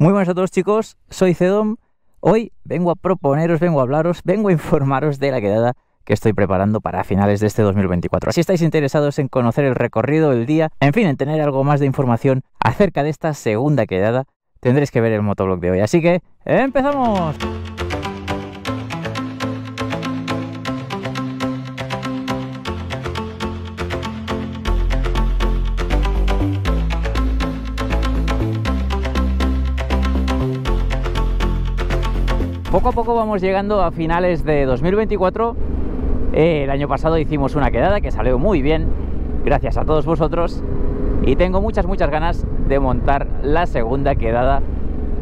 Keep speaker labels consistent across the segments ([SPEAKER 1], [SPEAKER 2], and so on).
[SPEAKER 1] Muy buenas a todos chicos, soy Cedom. Hoy vengo a proponeros, vengo a hablaros, vengo a informaros de la quedada que estoy preparando para finales de este 2024. Si estáis interesados en conocer el recorrido, el día, en fin, en tener algo más de información acerca de esta segunda quedada, tendréis que ver el motoblog de hoy. Así que, ¡empezamos! poco a poco vamos llegando a finales de 2024. Eh, el año pasado hicimos una quedada que salió muy bien, gracias a todos vosotros. Y tengo muchas, muchas ganas de montar la segunda quedada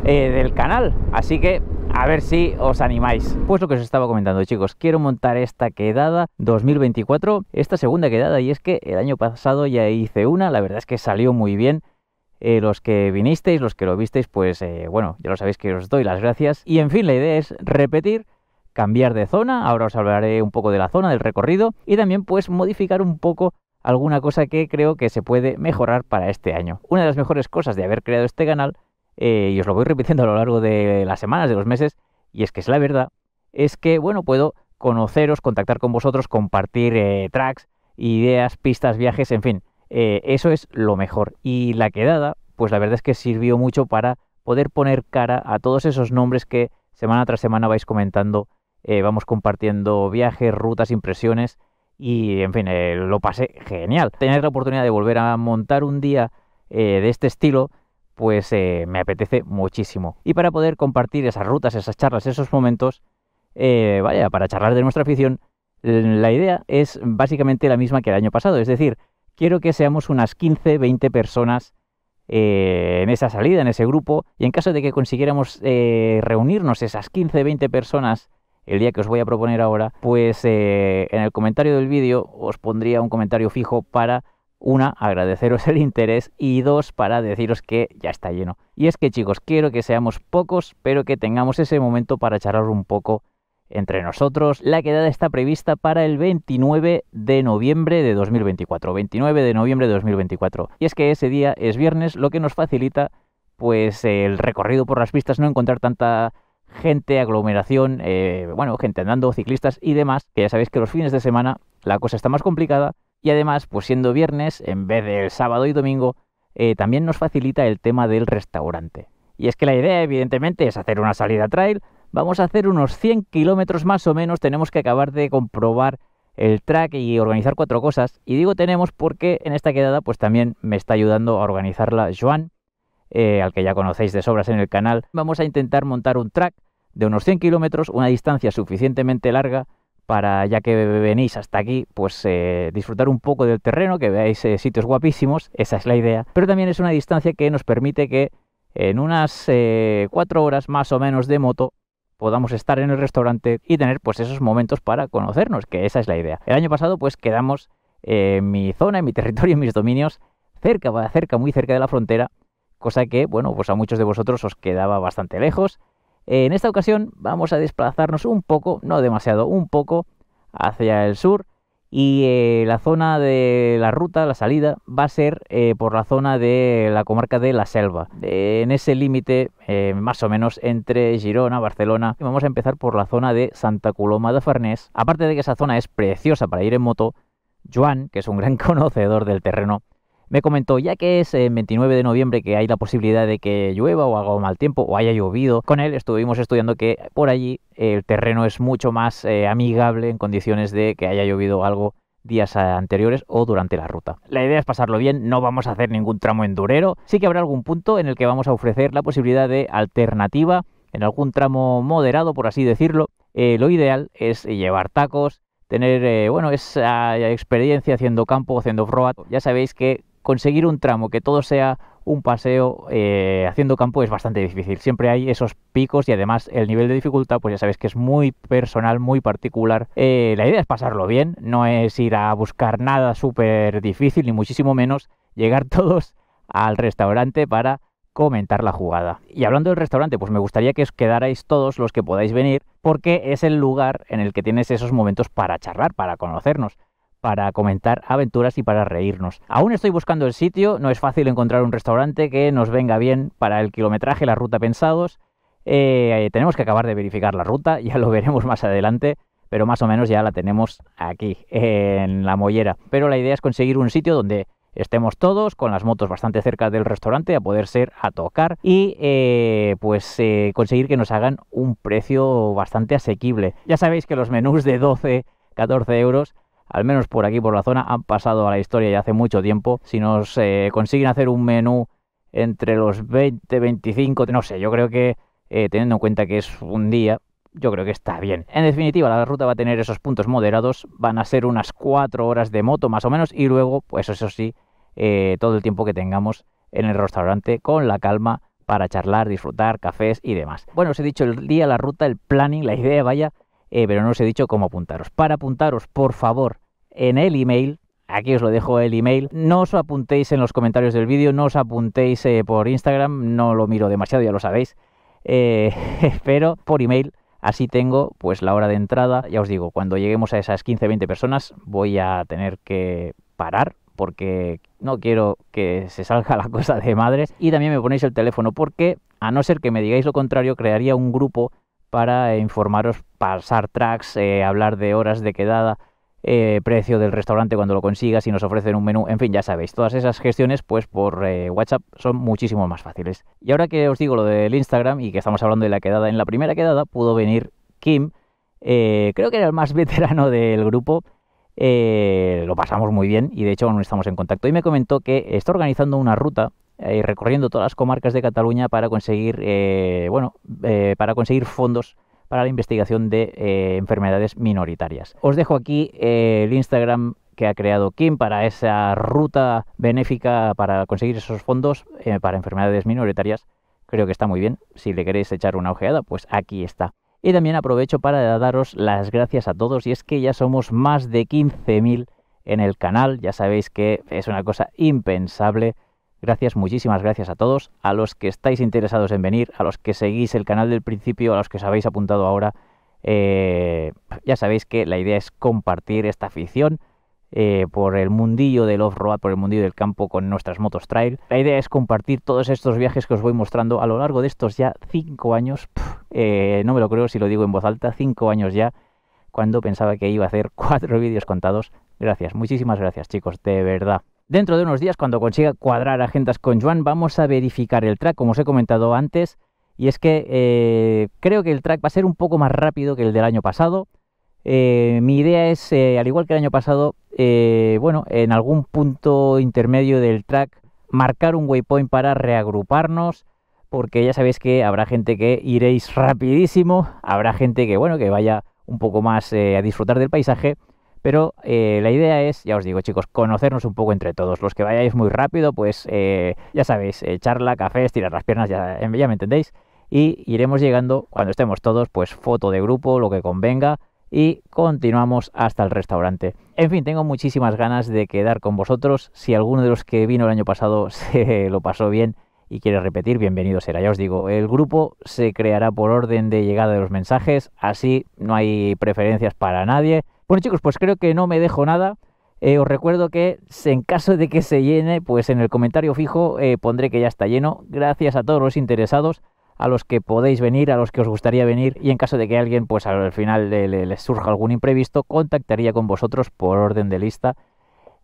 [SPEAKER 1] eh, del canal. Así que a ver si os animáis. Pues lo que os estaba comentando, chicos, quiero montar esta quedada 2024, esta segunda quedada, y es que el año pasado ya hice una, la verdad es que salió muy bien. Eh, los que vinisteis, los que lo visteis, pues eh, bueno, ya lo sabéis que os doy las gracias. Y en fin, la idea es repetir, cambiar de zona, ahora os hablaré un poco de la zona, del recorrido, y también pues modificar un poco alguna cosa que creo que se puede mejorar para este año. Una de las mejores cosas de haber creado este canal, eh, y os lo voy repitiendo a lo largo de las semanas, de los meses, y es que es la verdad, es que bueno, puedo conoceros, contactar con vosotros, compartir tracks, ideas, pistas, viajes, en fin eh, eso es lo mejor. Y la quedada, pues la verdad es que sirvió mucho para poder poner cara a todos esos nombres que semana tras semana vais comentando, eh, vamos compartiendo viajes, rutas, impresiones y en fin, eh, lo pasé genial. Tener la oportunidad de volver a montar un día de este estilo, pues me apetece muchísimo. Y para poder compartir esas rutas, esas charlas, esos momentos, vaya, para charlar de nuestra afición, la idea es básicamente la misma que el año pasado, es decir, quiero que seamos unas 15, 20 personas eh, en esa salida, en ese grupo, y en caso de que consiguiéramos eh, reunirnos esas 15, 20 personas el día que os voy a proponer ahora, pues eh, en el comentario del vídeo os pondría un comentario fijo para, una, agradeceros el interés y dos, para deciros que ya está lleno. Y es que chicos, quiero que seamos pocos, pero que tengamos ese momento para charlar un poco entre nosotros. La quedada está prevista para el 29 de noviembre de 2024. 29 de noviembre de 2024. Y es que ese día es viernes, lo que nos facilita pues el recorrido por las pistas, no encontrar tanta gente, aglomeración, eh, bueno, gente andando, ciclistas y demás, que ya sabéis que los fines de semana la cosa está más complicada y además, pues siendo viernes, en vez del sábado y domingo, eh, también nos facilita el tema del restaurante. Y es que la idea, evidentemente, es hacer una salida trail, Vamos a hacer unos 100 kilómetros más o menos, tenemos que acabar de comprobar el track y organizar cuatro cosas. Y digo tenemos porque en esta quedada pues también me está ayudando a organizarla Joan, eh, al que ya conocéis de sobras en el canal. Vamos a intentar montar un track de unos 100 kilómetros, una distancia suficientemente larga para, ya que venís hasta aquí, pues eh, disfrutar un poco del terreno, que veáis eh, sitios guapísimos, esa es la idea. Pero también es una distancia que nos permite que en unas cuatro horas más o menos de moto podamos estar en el restaurante y tener pues esos momentos para conocernos, que esa es la idea. El año pasado pues quedamos en eh, mi zona, en mi territorio, en mis dominios, cerca, cerca, muy cerca de la frontera, cosa que, bueno, pues a muchos de vosotros os quedaba bastante lejos. En esta ocasión vamos a desplazarnos un poco, no demasiado, un poco hacia el sur, y eh, la zona de la ruta, la salida, va a ser eh, por la zona de la comarca de la Selva, en ese límite eh, más o menos entre Girona, Barcelona. Vamos a empezar por la zona de Santa Coloma de Farnés. Aparte de que esa zona es preciosa para ir en moto, Joan, que es un gran conocedor del terreno, me comentó, ya que es el eh, 29 de noviembre que hay la posibilidad de que llueva o haga mal tiempo o haya llovido, con él estuvimos estudiando que por allí el terreno es mucho más eh, amigable en condiciones de que haya llovido algo días anteriores o durante la ruta. La idea es pasarlo bien, no vamos a hacer ningún tramo endurero, sí que habrá algún punto en el que vamos a ofrecer la posibilidad de alternativa en algún tramo moderado, por así decirlo. Eh, lo ideal es llevar tacos, tener bueno esa experiencia haciendo campo, haciendo froat, Ya sabéis que conseguir un tramo que todo sea un paseo eh, haciendo campo es bastante difícil. Siempre hay esos picos y además el nivel de dificultad, pues ya sabes que es muy personal, muy particular. Eh, la idea es pasarlo bien, no es ir a buscar nada súper difícil, ni muchísimo menos llegar todos al restaurante para comentar la jugada. Y hablando del restaurante, pues me gustaría que os quedarais todos los que podáis venir, porque es el lugar en el que tienes esos momentos para charlar, para conocernos para comentar aventuras y para reírnos. Aún estoy buscando el sitio, no es fácil encontrar un restaurante que nos venga bien para el kilometraje, la ruta pensados. Eh, tenemos que acabar de verificar la ruta, ya lo veremos más adelante, pero más o menos ya la tenemos aquí, en la mollera. Pero la idea es conseguir un sitio donde estemos todos con las motos bastante cerca del restaurante a poder ser a tocar y eh, pues eh, conseguir que nos hagan un precio bastante asequible. Ya sabéis que los menús de 12, 14 euros al menos por aquí, por la zona, han pasado a la historia ya hace mucho tiempo. Si nos eh, consiguen hacer un menú entre los 20, 25, no sé, yo creo que eh, teniendo en cuenta que es un día, yo creo que está bien. En definitiva, la ruta va a tener esos puntos moderados, van a ser unas 4 horas de moto más o menos, y luego, pues eso sí, eh, todo el tiempo que tengamos en el restaurante con la calma para charlar, disfrutar, cafés y demás. Bueno, os he dicho el día, la ruta, el planning, la idea, vaya, pero no os he dicho cómo apuntaros. Para apuntaros, por favor, en el email Aquí os lo dejo el email. No os apuntéis en los comentarios del vídeo, no os apuntéis eh, por Instagram, no lo miro demasiado, ya lo sabéis. Eh, pero por email, así tengo pues la hora de entrada. Ya os digo, cuando lleguemos a esas 15-20 personas voy a tener que parar porque no quiero que se salga la cosa de madres. Y también me ponéis el teléfono porque, a no ser que me digáis lo contrario, crearía un grupo para informaros, pasar tracks, eh, hablar de horas de quedada eh, precio del restaurante cuando lo consigas, y nos ofrecen un menú, en fin, ya sabéis, todas esas gestiones pues por eh, WhatsApp son muchísimo más fáciles. Y ahora que os digo lo del Instagram y que estamos hablando de la quedada, en la primera quedada pudo venir Kim, eh, creo que era el más veterano del grupo, lo pasamos muy bien y de hecho aún estamos en contacto y me comentó que está organizando una ruta recorriendo todas las comarcas de Cataluña para conseguir, bueno, para conseguir fondos para la investigación de eh, enfermedades minoritarias. Os dejo aquí eh, el Instagram que ha creado Kim para esa ruta benéfica para conseguir esos fondos eh, para enfermedades minoritarias. Creo que está muy bien. Si le queréis echar una ojeada, pues aquí está. Y también aprovecho para daros las gracias a todos y es que ya somos más de 15.000 en el canal. Ya sabéis que es una cosa impensable Gracias, muchísimas gracias a todos, a los que estáis interesados en venir, a los que seguís el canal del principio, a los que os habéis apuntado ahora. Eh, ya sabéis que la idea es compartir esta afición eh, por el mundillo del off-road, por el mundillo del campo con nuestras motos trail. La idea es compartir todos estos viajes que os voy mostrando a lo largo de estos ya cinco años. Eh, no me lo creo si lo digo en voz alta, Cinco años ya, cuando pensaba que iba a hacer cuatro vídeos contados. Gracias, muchísimas gracias chicos, de verdad. Dentro de unos días, cuando consiga cuadrar agendas con Juan, vamos a verificar el track, como os he comentado antes. Y es que eh, creo que el track va a ser un poco más rápido que el del año pasado. Eh, mi idea es, eh, al igual que el año pasado, bueno, en algún punto intermedio del track, marcar un waypoint para reagruparnos, porque ya sabéis que habrá gente que iréis rapidísimo, habrá gente que, bueno, que vaya un poco más a disfrutar del paisaje pero eh, la idea es, ya os digo chicos, conocernos un poco entre todos. Los que vayáis muy rápido, pues eh, ya sabéis, eh, charla, café, estirar las piernas, ya, em, ya me entendéis. Y iremos llegando, cuando estemos todos, pues foto de grupo, lo que convenga y continuamos hasta el restaurante. En fin, tengo muchísimas ganas de quedar con vosotros. Si alguno de los que vino el año pasado se lo pasó bien y quiere repetir, bienvenido será. Ya os digo, el grupo se creará por orden de llegada de los mensajes, así no hay preferencias para nadie. Bueno chicos, pues creo que no me dejo nada. Eh, os recuerdo que en caso de que se llene, pues en el comentario fijo eh, pondré que ya está lleno. Gracias a todos los interesados, a los que podéis venir, a los que os gustaría venir y en caso de que alguien, pues al final les surja algún imprevisto, contactaría con vosotros por orden de lista.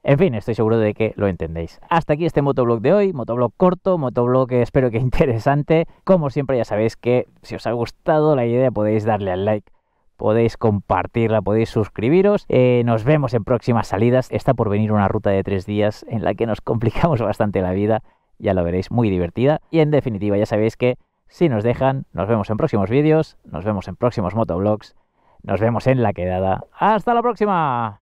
[SPEAKER 1] En fin, estoy seguro de que lo entendéis. Hasta aquí este motoblog de hoy, motoblog corto, motoblog eh, espero que interesante. Como siempre ya sabéis que si os ha gustado la idea podéis darle al like podéis compartirla, podéis suscribiros. Eh, nos vemos en próximas salidas. Está por venir una ruta de tres días en la que nos complicamos bastante la vida. Ya lo veréis, muy divertida. Y en definitiva, ya sabéis que si nos dejan, nos vemos en próximos vídeos, nos vemos en próximos motoblogs, nos vemos en la quedada. ¡Hasta la próxima!